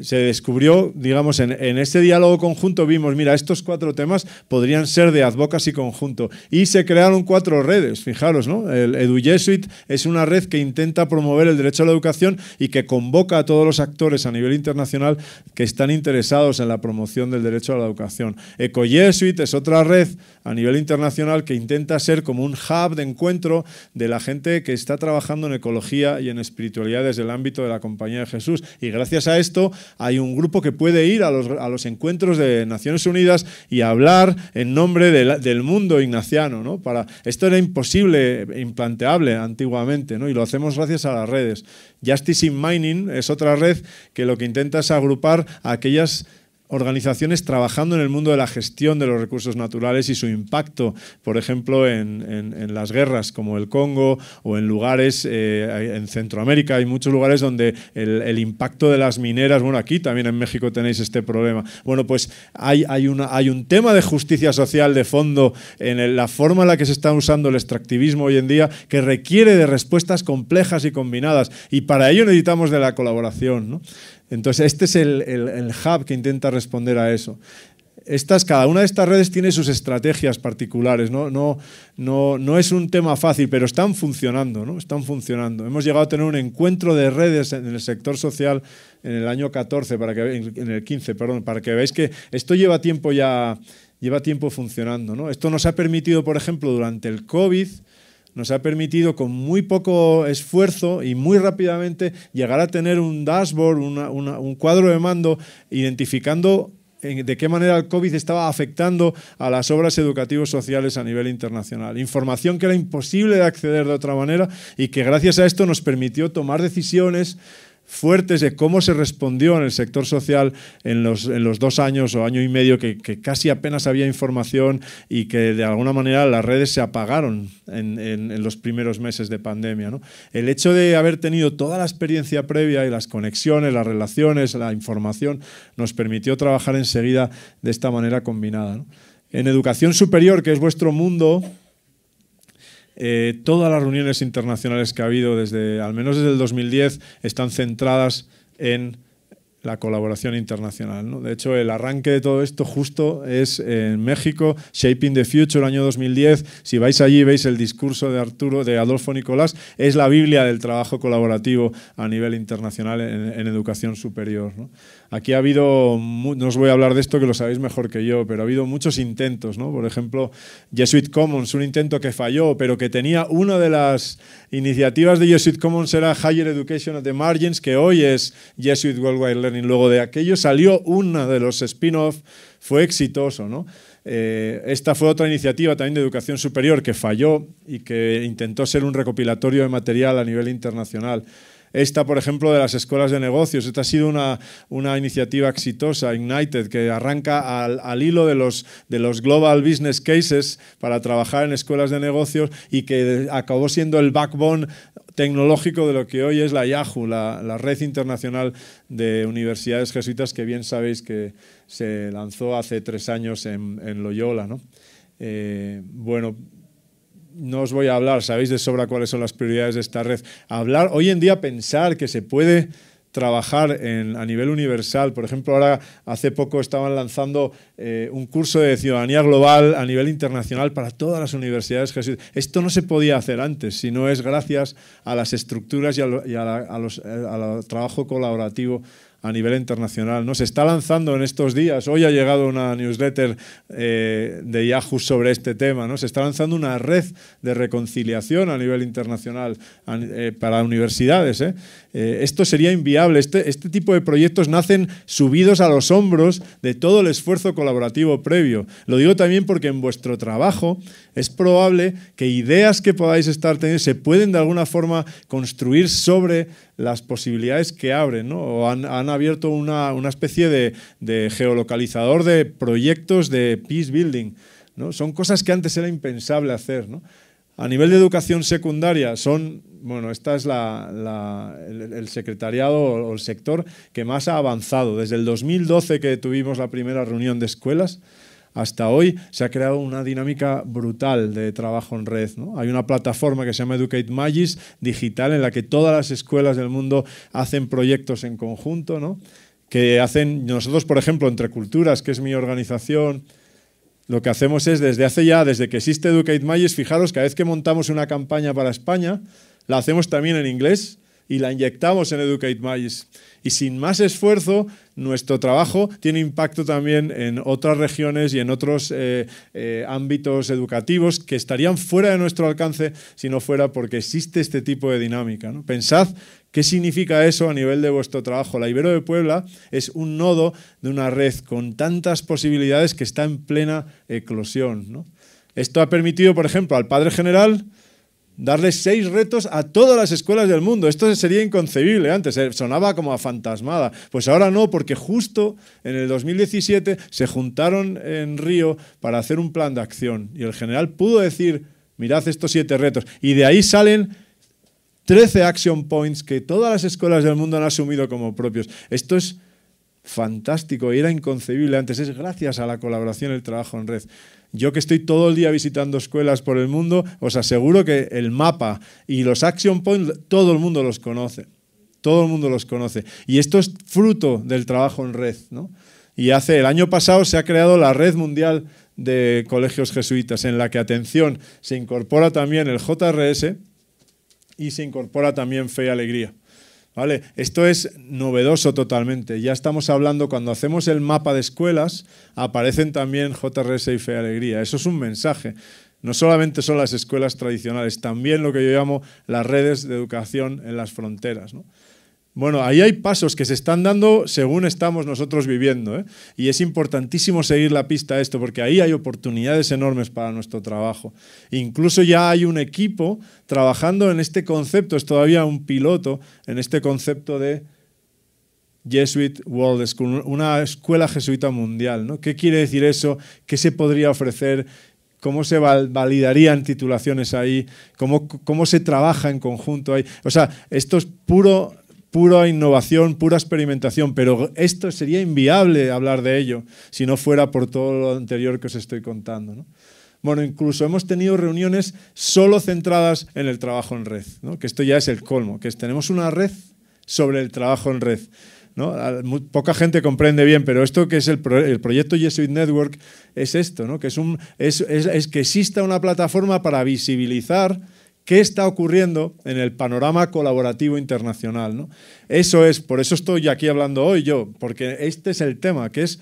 se descubrió, digamos, en, en, este diálogo conjunto vimos, mira, estos cuatro temas podrían ser de advocacy conjunto. Y se crearon cuatro redes, fijaros, ¿no? El EduJesuit es una red que intenta promover el derecho a la educación y que convoca a todos los actores a nivel internacional que están interesados en la promoción del derecho a la educación. EcoJesuit es otra red a nivel internacional que intenta ser como un hub de encuentro de la gente que está trabajando en ecología y en espiritualidad desde el ámbito de la Compañía de Jesús. Y gracias a esto hay un grupo que puede ir a los, encuentros de Naciones Unidas y hablar en nombre del mundo ignaciano. ¿no? Para, esto era imposible, implanteable antiguamente, ¿no? y lo hacemos gracias a las redes. Justice in Mining es otra red que lo que intenta es agrupar a aquellas organizaciones trabajando en el mundo de la gestión de los recursos naturales y su impacto, por ejemplo, en, las guerras como el Congo o en lugares eh, en Centroamérica. Hay muchos lugares donde el, impacto de las mineras, bueno, aquí también en México tenéis este problema. Bueno, pues hay, un tema de justicia social de fondo en la forma en la que se está usando el extractivismo hoy en día que requiere de respuestas complejas y combinadas. Y para ello necesitamos de la colaboración. ¿no? Entonces, este es el, el, hub que intenta responder a eso. Estas, cada una de estas redes tiene sus estrategias particulares, ¿no? No, no, no es un tema fácil, pero están funcionando, ¿no? Están funcionando. Hemos llegado a tener un encuentro de redes en el sector social en el año 14, para que, en el 15, perdón, para que veáis que esto lleva tiempo ya, lleva tiempo funcionando, ¿no? Esto nos ha permitido, por ejemplo, durante el COVID, nos ha permitido con muy poco esfuerzo y muy rápidamente llegar a tener un dashboard, un cuadro de mando, identificando de qué manera el COVID estaba afectando a las obras educativas sociales a nivel internacional. Información que era imposible de acceder de otra manera y que gracias a esto nos permitió tomar decisiones fuertes de cómo se respondió en el sector social en los, dos años o año y medio que, casi apenas había información y que de alguna manera las redes se apagaron en, los primeros meses de pandemia. El hecho de haber tenido toda la experiencia previa y las conexiones, las relaciones, la información, nos permitió trabajar enseguida de esta manera combinada. En educación superior, que es vuestro mundo, eh, todas las reuniones internacionales que ha habido desde, al menos desde el 2010, están centradas en la colaboración internacional. De hecho, el arranque de todo esto justo es en México, Shaping the Future, año 2010. Si vais allí veis el discurso de Arturo, de Adolfo Nicolás, es la Biblia del trabajo colaborativo a nivel internacional en, educación superior. Aquí ha habido, no os voy a hablar de esto que lo sabéis mejor que yo, pero ha habido muchos intentos, ¿no? Por ejemplo, Jesuit Commons, un intento que falló, pero que tenía una de las iniciativas de Jesuit Commons era Higher Education at the Margins, que hoy es Jesuit Worldwide Learning. Luego de aquello salió una de los spin offs fue exitoso, ¿no? Eh, esta fue otra iniciativa también de educación superior que falló y que intentó ser un recopilatorio de material a nivel internacional. Esta, por ejemplo, de las escuelas de negocios. Esta ha sido una, iniciativa exitosa, Ignited, que arranca al, hilo de los, de los Global Business Cases para trabajar en escuelas de negocios y que acabó siendo el backbone tecnológico de lo que hoy es la Yahoo, la, red internacional de universidades jesuitas que bien sabéis que se lanzó hace tres años en, Loyola. ¿no? Eh, bueno, no os voy a hablar, sabéis de sobra cuáles son las prioridades de esta red. Hablar, hoy en día pensar que se puede trabajar a nivel universal. Por ejemplo, ahora hace poco estaban lanzando eh, un curso de ciudadanía global a nivel internacional para todas las universidades Esto no se podía hacer antes, sino es gracias a las estructuras y eh, al, trabajo colaborativo a nivel internacional. ¿no? Se está lanzando en estos días, hoy ha llegado una newsletter eh, de Yahoo sobre este tema, ¿no? se está lanzando una red de reconciliación a nivel internacional eh, para universidades. ¿eh? Eh, esto sería inviable. Este, este, tipo de proyectos nacen subidos a los hombros de todo el esfuerzo colaborativo previo. Lo digo también porque en vuestro trabajo es probable que ideas que podáis estar teniendo se pueden de alguna forma construir sobre las posibilidades que abren, ¿no? O han, abierto una, especie de, de, geolocalizador de proyectos de peace building, ¿no? Son cosas que antes era impensable hacer, ¿no? A nivel de educación secundaria son bueno, esta es el, secretariado o el sector que más ha avanzado. Desde el 2012 que tuvimos la primera reunión de escuelas hasta hoy se ha creado una dinámica brutal de trabajo en red. ¿no? Hay una plataforma que se llama Educate Magis digital en la que todas las escuelas del mundo hacen proyectos en conjunto, que hacen nosotros, por ejemplo, entre culturas, que es mi organización, lo que hacemos es desde hace ya, desde que existe Educate Magis, fijaros, cada vez que montamos una campaña para España, la hacemos también en inglés y la inyectamos en Educate Magis. Y sin más esfuerzo, nuestro trabajo tiene impacto también en otras regiones y en otros eh, eh, ámbitos educativos que estarían fuera de nuestro alcance si no fuera porque existe este tipo de dinámica. Pensad ¿Qué significa eso a nivel de vuestro trabajo? La Ibero de Puebla es un nodo de una red con tantas posibilidades que está en plena eclosión. Esto ha permitido, por ejemplo, al padre general darle seis retos a todas las escuelas del mundo. Esto sería inconcebible antes, eh, sonaba como a fantasmada. Pues ahora no, porque justo en el 2017 se juntaron en Río para hacer un plan de acción y el general pudo decir, mirad estos siete retos. Y de ahí salen 13 action points que todas las escuelas del mundo han asumido como propios. Esto es fantástico y era inconcebible antes. Es gracias a la colaboración, y el trabajo en red. Yo que estoy todo el día visitando escuelas por el mundo, os aseguro que el mapa y los action points todo el mundo los conoce. Todo el mundo los conoce. Y esto es fruto del trabajo en red. ¿no? Y hace el año pasado se ha creado la red mundial de colegios jesuitas, en la que, atención, se incorpora también el JRS, y se incorpora también fe y alegría. ¿Vale? Esto es novedoso totalmente. Ya estamos hablando, cuando hacemos el mapa de escuelas, aparecen también JRS y Fe y Alegría. Eso es un mensaje. No solamente son las escuelas tradicionales, también lo que yo llamo las redes de educación en las fronteras. Bueno, ahí hay pasos que se están dando según estamos nosotros viviendo. ¿eh? Y es importantísimo seguir la pista a esto, porque ahí hay oportunidades enormes para nuestro trabajo. Incluso ya hay un equipo trabajando en este concepto, es todavía un piloto, en este concepto de Jesuit World School, una escuela jesuita mundial. ¿no? ¿Qué quiere decir eso? ¿Qué se podría ofrecer? cómo se validarían titulaciones ahí, cómo se trabaja en conjunto ahí. O sea, esto es puro pura innovación, pura experimentación, pero esto sería inviable hablar de ello si no fuera por todo lo anterior que os estoy contando. Bueno, incluso hemos tenido reuniones solo centradas en el trabajo en red, ¿no? que esto ya es el colmo, que tenemos una red sobre el trabajo en red. poca gente comprende bien, pero esto que es el, proyecto Jesuit Network es esto, ¿no? que, es, un, es que exista una plataforma para visibilizar qué está ocurriendo en el panorama colaborativo internacional. ¿no? Eso es, por eso estoy aquí hablando hoy yo, porque este es el tema, que es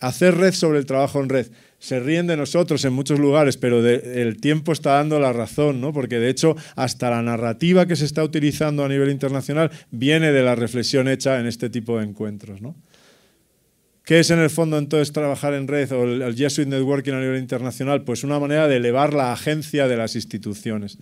hacer red sobre el trabajo en red. Se ríen de nosotros en muchos lugares, pero el tiempo está dando la razón, ¿no? porque de hecho hasta la narrativa que se está utilizando a nivel internacional viene de la reflexión hecha en este tipo de encuentros. ¿no? ¿Qué es en el fondo entonces trabajar en red o el, Jesuit Networking a nivel internacional? Pues una manera de elevar la agencia de las instituciones,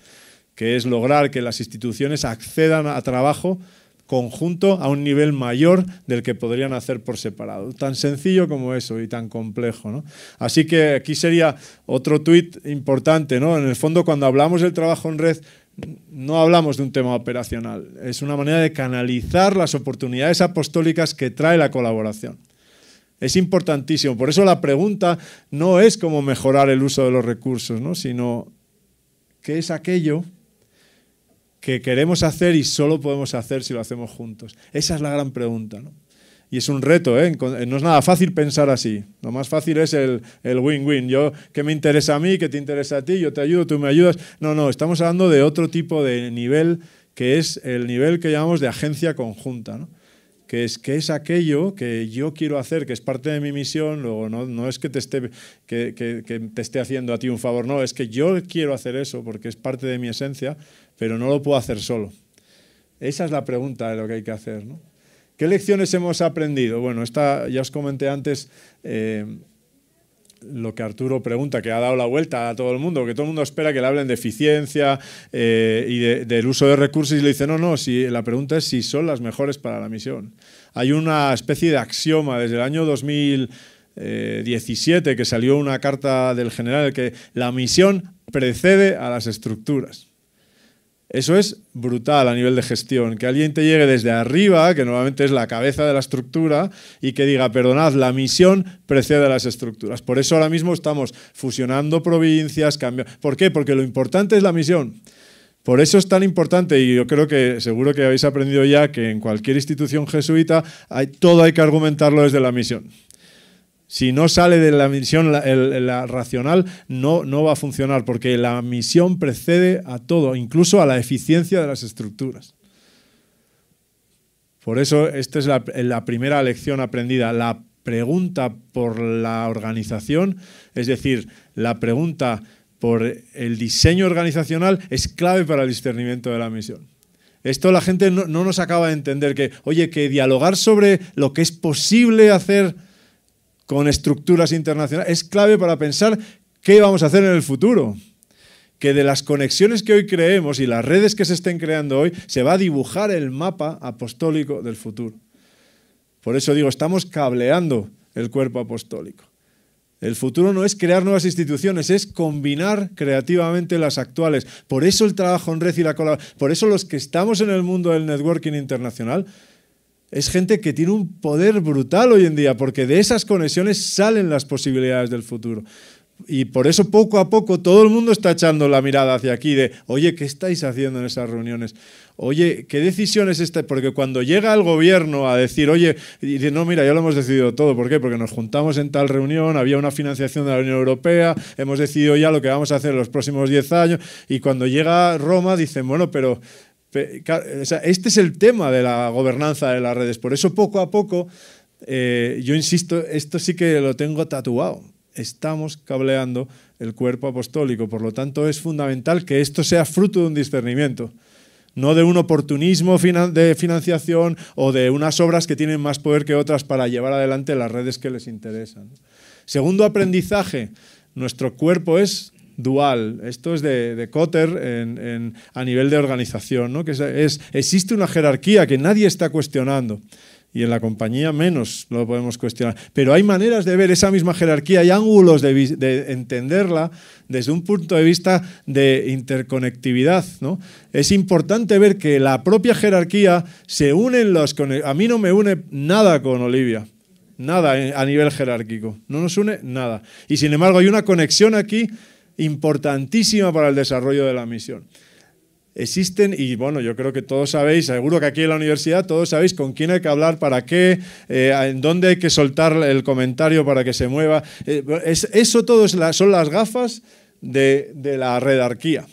que es lograr que las instituciones accedan a trabajo conjunto a un nivel mayor del que podrían hacer por separado. Tan sencillo como eso y tan complejo. Así que aquí sería otro tuit importante. En el fondo, cuando hablamos del trabajo en red, no hablamos de un tema operacional. Es una manera de canalizar las oportunidades apostólicas que trae la colaboración. Es importantísimo. Por eso la pregunta no es cómo mejorar el uso de los recursos, sino qué es aquello que queremos hacer y solo podemos hacer si lo hacemos juntos. Esa es la gran pregunta. Y es un reto, ¿eh? Eh, no es nada fácil pensar así. Lo más fácil es el win-win. Yo, ¿qué me interesa a mí? ¿Qué te interesa a ti? Yo te ayudo, tú me ayudas. No, no, estamos hablando de otro tipo de nivel que es el nivel que llamamos de agencia conjunta. ¿no? que es, que es aquello que yo quiero hacer, que es parte de mi misión, luego no, es que te, esté, que, te esté haciendo a ti un favor, no, es que yo quiero hacer eso porque es parte de mi esencia, pero no lo puedo hacer solo. Esa es la pregunta de lo que hay que hacer. ¿Qué lecciones hemos aprendido? Bueno, esta ya os comenté antes. Eh, lo que Arturo pregunta, que ha dado la vuelta a todo el mundo, que todo el mundo espera que le hablen de eficiencia eh, y del uso de recursos y le dice, no, no, si, la pregunta es si son las mejores para la misión. Hay una especie de axioma desde el año 2017 eh, que salió una carta del general que la misión precede a las estructuras. Eso es brutal a nivel de gestión. Que alguien te llegue desde arriba, que normalmente es la cabeza de la estructura, y que diga, perdonad, la misión precede a las estructuras. Por eso ahora mismo estamos fusionando provincias, cambiando. ¿Por qué? Porque lo importante es la misión. Por eso es tan importante, y yo creo que seguro que habéis aprendido ya que en cualquier institución jesuita hay, todo hay que argumentarlo desde la misión. Si no sale de la misión la, racional, no, no va a funcionar, porque la misión precede a todo, incluso a la eficiencia de las estructuras. Por eso, esta es la, primera lección aprendida, la pregunta por la organización, es decir, la pregunta por el diseño organizacional es clave para el discernimiento de la misión. Esto la gente no, no nos acaba de entender que, oye, que dialogar sobre lo que es posible hacer con estructuras internacionales, es clave para pensar qué vamos a hacer en el futuro. Que de las conexiones que hoy creemos y las redes que se estén creando hoy, se va a dibujar el mapa apostólico del futuro. Por eso digo, estamos cableando el cuerpo apostólico. El futuro no es crear nuevas instituciones, es combinar creativamente las actuales. Por eso el trabajo en red y la colaboración, por eso los que estamos en el mundo del networking internacional, es gente que tiene un poder brutal hoy en día, porque de esas conexiones salen las posibilidades del futuro. Y por eso poco a poco todo el mundo está echando la mirada hacia aquí de, oye, ¿qué estáis haciendo en esas reuniones? Oye, ¿qué decisiones estáis? Porque cuando llega el gobierno a decir, oye, y dice, no, mira, ya lo hemos decidido todo, ¿por qué? Porque nos juntamos en tal reunión, había una financiación de la Unión Europea, hemos decidido ya lo que vamos a hacer en los próximos 10 años, y cuando llega Roma dicen, bueno, pero este es el tema de la gobernanza de las redes. Por eso poco a poco, eh, yo insisto, esto sí que lo tengo tatuado. Estamos cableando el cuerpo apostólico. Por lo tanto, es fundamental que esto sea fruto de un discernimiento no de un oportunismo de financiación o de unas obras que tienen más poder que otras para llevar adelante las redes que les interesan. Segundo aprendizaje, nuestro cuerpo es dual. Esto es de, de Cotter a nivel de organización, ¿no? que es, existe una jerarquía que nadie está cuestionando. Y en la compañía menos lo podemos cuestionar. Pero hay maneras de ver esa misma jerarquía y ángulos de, entenderla desde un punto de vista de interconectividad. ¿no? Es importante ver que la propia jerarquía se une en los... A mí no me une nada con Olivia nada eh, a nivel jerárquico. No nos une nada. Y sin embargo, hay una conexión aquí importantísima para el desarrollo de la misión. Existen, y bueno, yo creo que todos sabéis, seguro que aquí en la universidad todos sabéis con quién hay que hablar, para qué, eh, en dónde hay que soltar el comentario para que se mueva. Eh, eso todo son las gafas de, la redarquía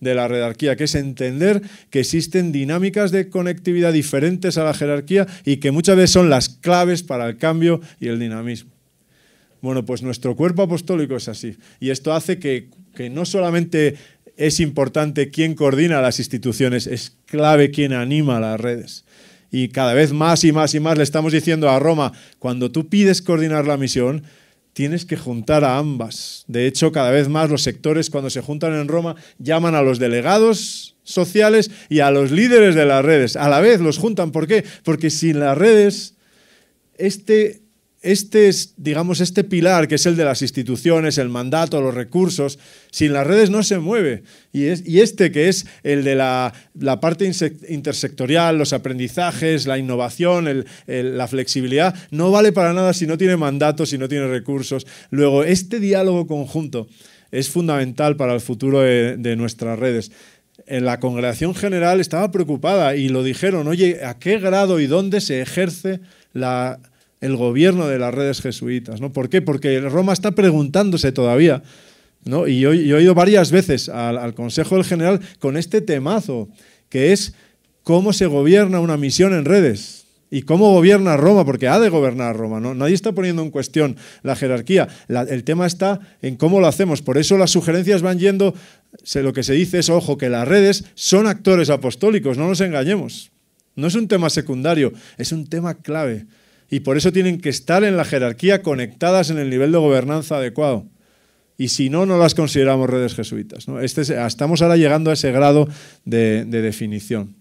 de la redarquía que es entender que existen dinámicas de conectividad diferentes a la jerarquía y que muchas veces son las claves para el cambio y el dinamismo. Bueno, pues nuestro cuerpo apostólico es así. Y esto hace que, no solamente es importante quién coordina las instituciones, es clave quién anima las redes. Y cada vez más y más y más le estamos diciendo a Roma, cuando tú pides coordinar la misión, tienes que juntar a ambas. De hecho, cada vez más los sectores cuando se juntan en Roma llaman a los delegados sociales y a los líderes de las redes. A la vez los juntan. ¿Por qué? Porque sin las redes, este este es, digamos, este pilar que es el de las instituciones, el mandato, los recursos, sin las redes no se mueve. Y, es, y este que es el de la, parte intersectorial, los aprendizajes, la innovación, la flexibilidad, no vale para nada si no tiene mandato, si no tiene recursos. Luego, este diálogo conjunto es fundamental para el futuro de, de nuestras redes en la congregación general estaba preocupada y lo dijeron, oye, ¿a qué grado y dónde se ejerce la el gobierno de las redes jesuitas. ¿no? ¿Por qué? Porque Roma está preguntándose todavía. ¿no? Y yo, he ido varias veces al, Consejo del General con este temazo, que es cómo se gobierna una misión en redes. ¿Y cómo gobierna Roma? Porque ha de gobernar Roma, ¿no? Nadie está poniendo en cuestión la jerarquía. el tema está en cómo lo hacemos. Por eso las sugerencias van yendo, lo que se dice es, ojo, que las redes son actores apostólicos, no nos engañemos. No es un tema secundario, es un tema clave y por eso tienen que estar en la jerarquía conectadas en el nivel de gobernanza adecuado. Y si no, no las consideramos redes jesuitas. Este ah, estamos ahora llegando a ese grado de, definición.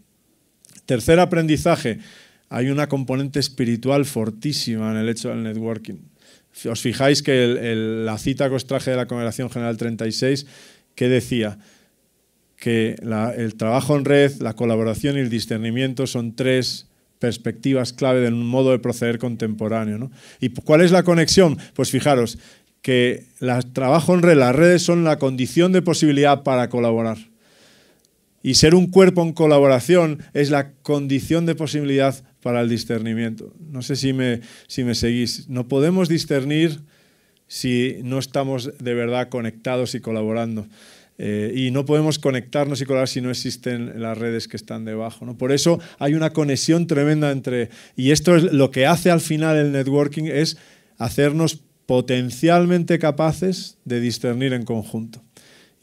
Tercer aprendizaje, hay una componente espiritual fortísima en el hecho del networking. Os fijáis que la cita que os traje de la Congregación General 36, que decía que el trabajo en red, la colaboración y el discernimiento son tres perspectivas clave del modo de proceder contemporáneo. ¿Y cuál es la conexión? Pues fijaros, que el trabajo en red, las redes son la condición de posibilidad para colaborar. Y ser un cuerpo en colaboración es la condición de posibilidad para el discernimiento. No sé si me seguís. No podemos discernir si no estamos de verdad conectados y colaborando. Eh, y no podemos conectarnos y colar si no existen las redes que están debajo. ¿no? Por eso hay una conexión tremenda entre... Y esto es lo que hace al final el networking es hacernos potencialmente capaces de discernir en conjunto.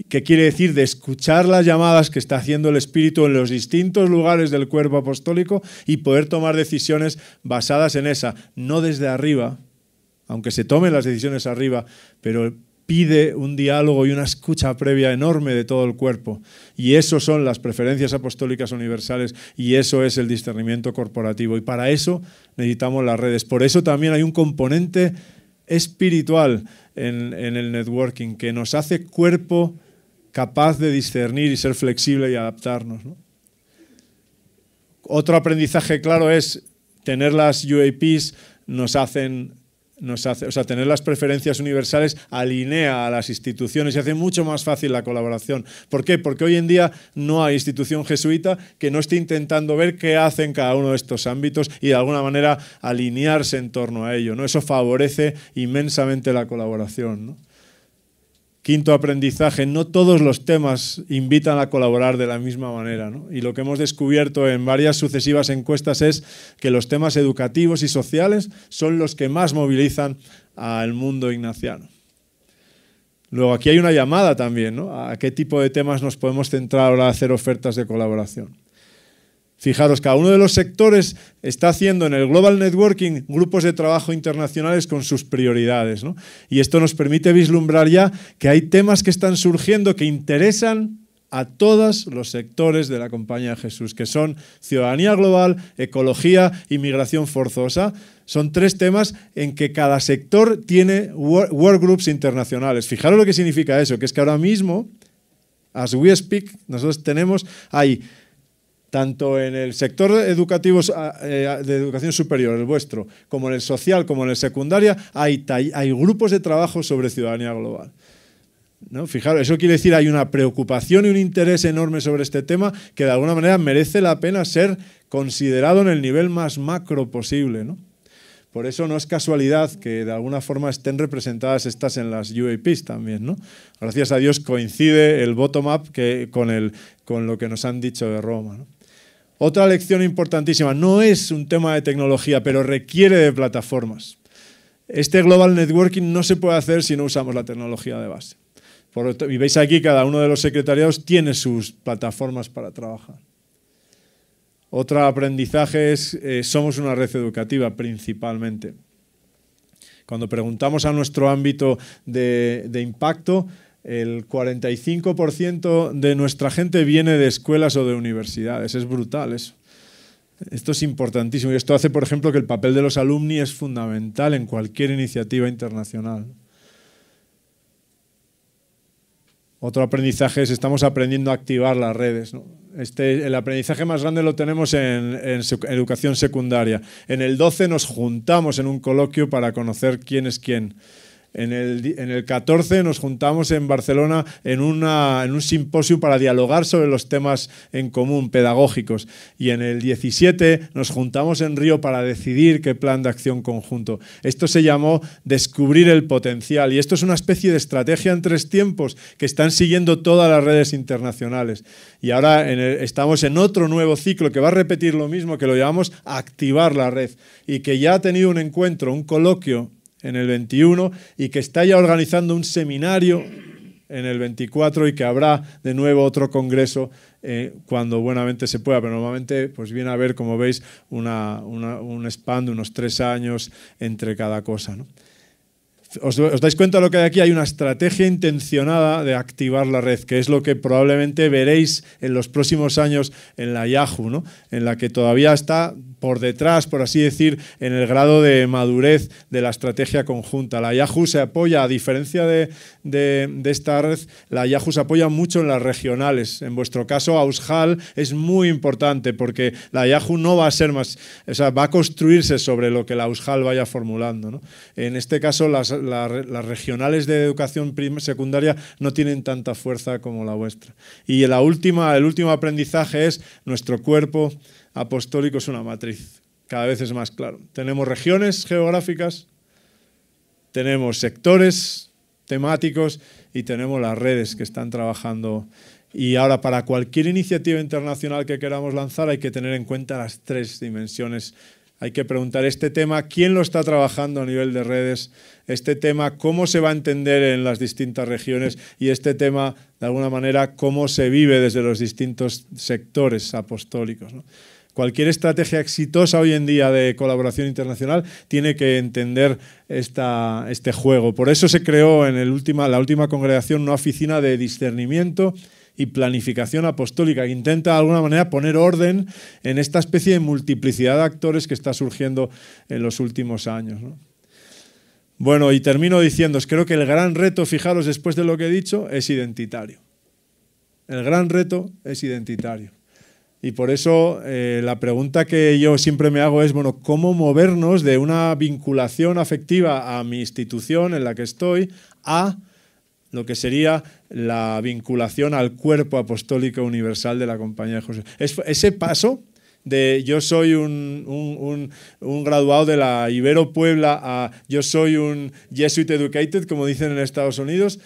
¿Qué quiere decir? De escuchar las llamadas que está haciendo el Espíritu en los distintos lugares del cuerpo apostólico y poder tomar decisiones basadas en esa, no desde arriba, aunque se tomen las decisiones arriba, pero pide un diálogo y una escucha previa enorme de todo el cuerpo. Y eso son las preferencias apostólicas universales y eso es el discernimiento corporativo. Y para eso necesitamos las redes. Por eso también hay un componente espiritual en, el networking que nos hace cuerpo capaz de discernir y ser flexible y adaptarnos. Otro aprendizaje claro es tener las UAPs nos hacen o sea, tener las preferencias universales alinea a las instituciones y hace mucho más fácil la colaboración. ¿Por qué? Porque hoy en día no hay institución jesuita que no esté intentando ver qué hace en cada uno de estos ámbitos y de alguna manera alinearse en torno a ello. ¿no? Eso favorece inmensamente la colaboración. ¿no? Quinto aprendizaje, no todos los temas invitan a colaborar de la misma manera. ¿no? Y lo que hemos descubierto en varias sucesivas encuestas es que los temas educativos y sociales son los que más movilizan al mundo ignaciano. Luego, aquí hay una llamada también, ¿A qué tipo de temas nos podemos centrar ahora a hacer ofertas de colaboración? Fijaros, cada uno de los sectores está haciendo en el Global Networking grupos de trabajo internacionales con sus prioridades. Y esto nos permite vislumbrar ya que hay temas que están surgiendo que interesan a todos los sectores de la Compañía de Jesús, que son ciudadanía global, ecología y forzosa. Son tres temas en que cada sector tiene workgroups internacionales. Fijaros lo que significa eso, que es que ahora mismo, as we speak, nosotros tenemos, hay tanto en el sector educativo ah, eh, de educación superior, el vuestro, como en el social, como en el secundaria, hay, hay grupos de trabajo sobre ciudadanía global. ¿No? Fijaros, eso quiere decir que hay una preocupación y un interés enorme sobre este tema que de alguna manera merece la pena ser considerado en el nivel más macro posible. ¿no? Por eso no es casualidad que de alguna forma estén representadas estas en las UAPs también. ¿no? Gracias a Dios coincide el bottom-up con, el, con lo que nos han dicho de Roma. ¿no? Otra lección importantísima, no es un tema de tecnología, pero requiere de plataformas. Este global networking no se puede hacer si no usamos la tecnología de base. y veis aquí, cada uno de los secretariados tiene sus plataformas para trabajar. Otro aprendizaje es, eh, somos una red educativa principalmente. Cuando preguntamos a nuestro ámbito de impacto, el 45% de nuestra gente viene de escuelas o de universidades. Es brutal eso. Esto es importantísimo y esto hace, por ejemplo, que el papel de los alumni es fundamental en cualquier iniciativa internacional. Otro aprendizaje es estamos aprendiendo a activar las redes. Este, el aprendizaje más grande lo tenemos en, en, educación secundaria. En el 12 nos juntamos en un coloquio para conocer quién es quién. En el, 14 nos juntamos en Barcelona en, un simposio para dialogar sobre los temas en común pedagógicos. Y en el 17 nos juntamos en Río para decidir qué plan de acción conjunto. Esto se llamó descubrir el potencial. Y esto es una especie de estrategia en tres tiempos que están siguiendo todas las redes internacionales. Y ahora estamos en otro nuevo ciclo que va a repetir lo mismo, que lo llamamos activar la red. Y que ya ha tenido un encuentro, un coloquio en el 21 y que está ya organizando un seminario en el 24 y que habrá de nuevo otro congreso eh, cuando buenamente se pueda. Pero normalmente pues viene a haber, como veis, una, una, un span de unos tres años entre cada cosa. Os, dais cuenta de lo que hay aquí? Hay una estrategia intencionada de activar la red, que es lo que probablemente veréis en los próximos años en la Yahoo, ¿no? en la que todavía está por detrás, por así decir, en el grado de madurez de la estrategia conjunta. La Yahoo se apoya, a diferencia de, esta red, la Yahoo se apoya mucho en las regionales. En vuestro caso, Aushal es muy importante porque la Yahoo no va a ser más, o sea, va a construirse sobre lo que la Aushal vaya formulando. ¿no? En este caso, las, regionales de educación secundaria no tienen tanta fuerza como la vuestra. Y la última, el último aprendizaje es nuestro cuerpo, apostólico es una matriz, cada vez es más claro. Tenemos regiones geográficas, tenemos sectores temáticos y tenemos las redes que están trabajando. Y ahora, para cualquier iniciativa internacional que queramos lanzar, hay que tener en cuenta las tres dimensiones hay que preguntar este tema, quién lo está trabajando a nivel de redes, este tema, cómo se va a entender en las distintas regiones y este tema, de alguna manera, cómo se vive desde los distintos sectores apostólicos. Cualquier estrategia exitosa hoy en día de colaboración internacional tiene que entender esta, este juego. Por eso se creó en el la última congregación una oficina de discernimiento y planificación apostólica, que intenta de alguna manera poner orden en esta especie de multiplicidad de actores que está surgiendo en los últimos años. Bueno, y termino diciendo, creo que el gran reto, fijaros después de lo que he dicho, es identitario. El gran reto es identitario. Y por eso eh, la pregunta que yo siempre me hago es, bueno, ¿cómo movernos de una vinculación afectiva a mi institución en la que estoy a lo que sería la vinculación al cuerpo apostólico universal de la Compañía de Jesús? ese paso de yo soy un, un, graduado de la Ibero Puebla a yo soy un Jesuit Educated, como dicen en Estados Unidos,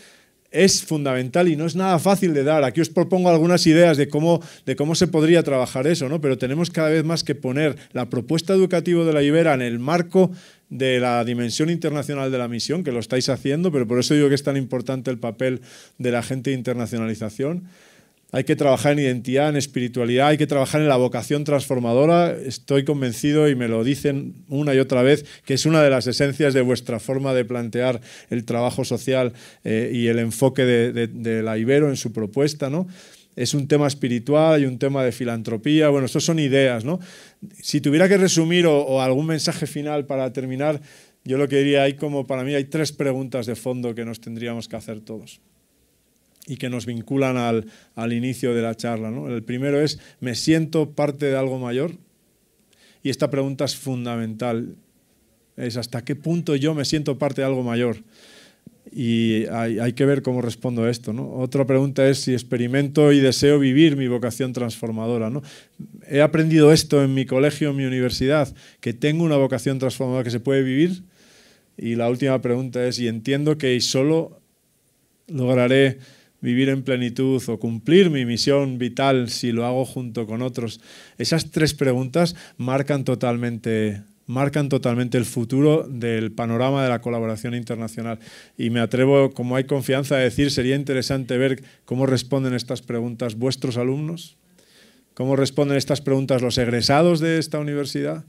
es fundamental y no es nada fácil de dar. Aquí os propongo algunas ideas de cómo, de cómo se podría trabajar eso, ¿no? pero tenemos cada vez más que poner la propuesta educativa de la Ibera en el marco de la dimensión internacional de la misión, que lo estáis haciendo, pero por eso digo que es tan importante el papel de la gente de internacionalización hay que trabajar en identidad, en espiritualidad, hay que trabajar en la vocación transformadora. Estoy convencido y me lo dicen una y otra vez que es una de las esencias de vuestra forma de plantear el trabajo social eh, y el enfoque de, la Ibero en su propuesta, ¿no? Es un tema espiritual y un tema de filantropía. Bueno, estos son ideas, ¿no? Si tuviera que resumir o, algún mensaje final para terminar, yo lo que diría, como para mí hay tres preguntas de fondo que nos tendríamos que hacer todos y que nos vinculan al, al inicio de la charla. ¿no? El primero es, ¿me siento parte de algo mayor? Y esta pregunta es fundamental. Es hasta qué punto yo me siento parte de algo mayor. Y hay, hay que ver cómo respondo a esto. ¿no? Otra pregunta es si experimento y deseo vivir mi vocación transformadora. ¿no? He aprendido esto en mi colegio, en mi universidad, que tengo una vocación transformadora que se puede vivir. Y la última pregunta es, ¿y entiendo que solo lograré vivir en plenitud o cumplir mi misión vital si lo hago junto con otros? Esas tres preguntas marcan totalmente marcan totalmente el futuro del panorama de la colaboración internacional. Y me atrevo, como hay confianza, a decir, sería interesante ver cómo responden estas preguntas vuestros alumnos, cómo responden estas preguntas los egresados de esta universidad,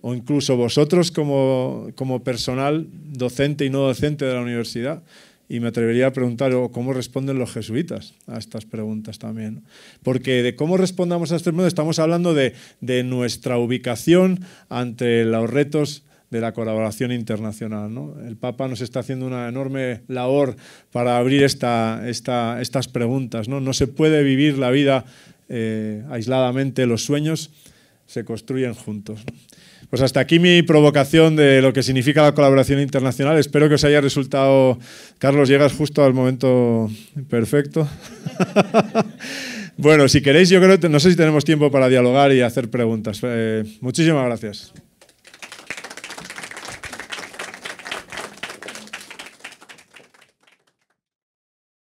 o incluso vosotros como personal docente y no docente de la universidad, y me atrevería a preguntar oh, cómo responden los jesuitas a estas preguntas también. Porque de cómo respondamos a este mundo estamos hablando de, nuestra ubicación ante los retos de la colaboración internacional. El Papa nos está haciendo una enorme labor para abrir estas preguntas. ¿no? se puede vivir la vida eh, aisladamente, los sueños se construyen juntos. Pues hasta aquí mi provocación de lo que significa la colaboración internacional. Espero que os haya resultado, Carlos, llegas justo al momento perfecto. bueno, si queréis, yo creo, no sé si tenemos tiempo para dialogar y hacer preguntas. Eh, muchísimas gracias.